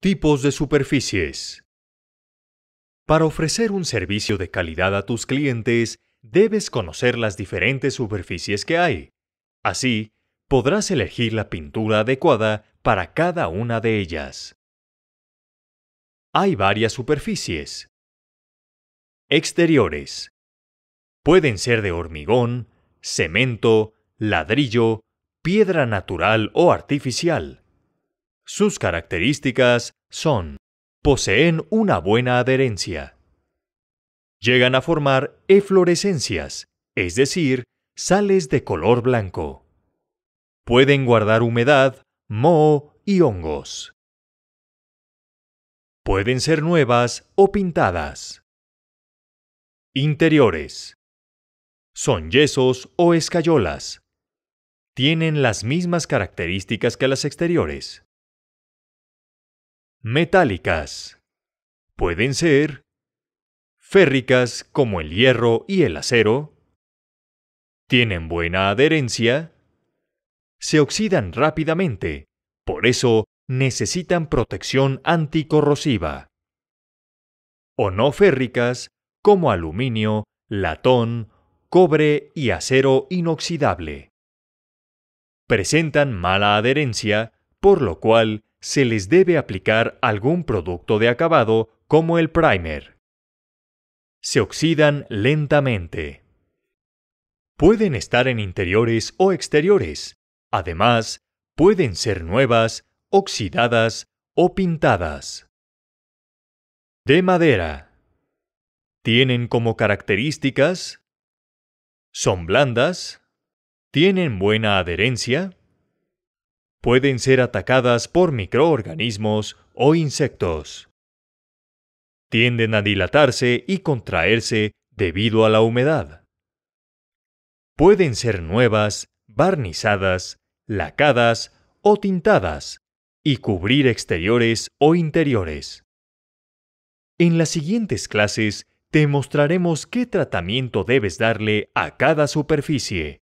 Tipos de superficies. Para ofrecer un servicio de calidad a tus clientes, debes conocer las diferentes superficies que hay. Así, podrás elegir la pintura adecuada para cada una de ellas. Hay varias superficies. Exteriores. Pueden ser de hormigón, cemento, ladrillo, piedra natural o artificial. Sus características son, poseen una buena adherencia. Llegan a formar eflorescencias, es decir, sales de color blanco. Pueden guardar humedad, moho y hongos. Pueden ser nuevas o pintadas. Interiores. Son yesos o escayolas. Tienen las mismas características que las exteriores metálicas. Pueden ser férricas como el hierro y el acero, tienen buena adherencia, se oxidan rápidamente, por eso necesitan protección anticorrosiva. O no férricas como aluminio, latón, cobre y acero inoxidable. Presentan mala adherencia, por lo cual se les debe aplicar algún producto de acabado como el primer. Se oxidan lentamente. Pueden estar en interiores o exteriores. Además, pueden ser nuevas, oxidadas o pintadas. De madera. Tienen como características Son blandas, tienen buena adherencia, pueden ser atacadas por microorganismos o insectos. Tienden a dilatarse y contraerse debido a la humedad. Pueden ser nuevas, barnizadas, lacadas o tintadas y cubrir exteriores o interiores. En las siguientes clases te mostraremos qué tratamiento debes darle a cada superficie.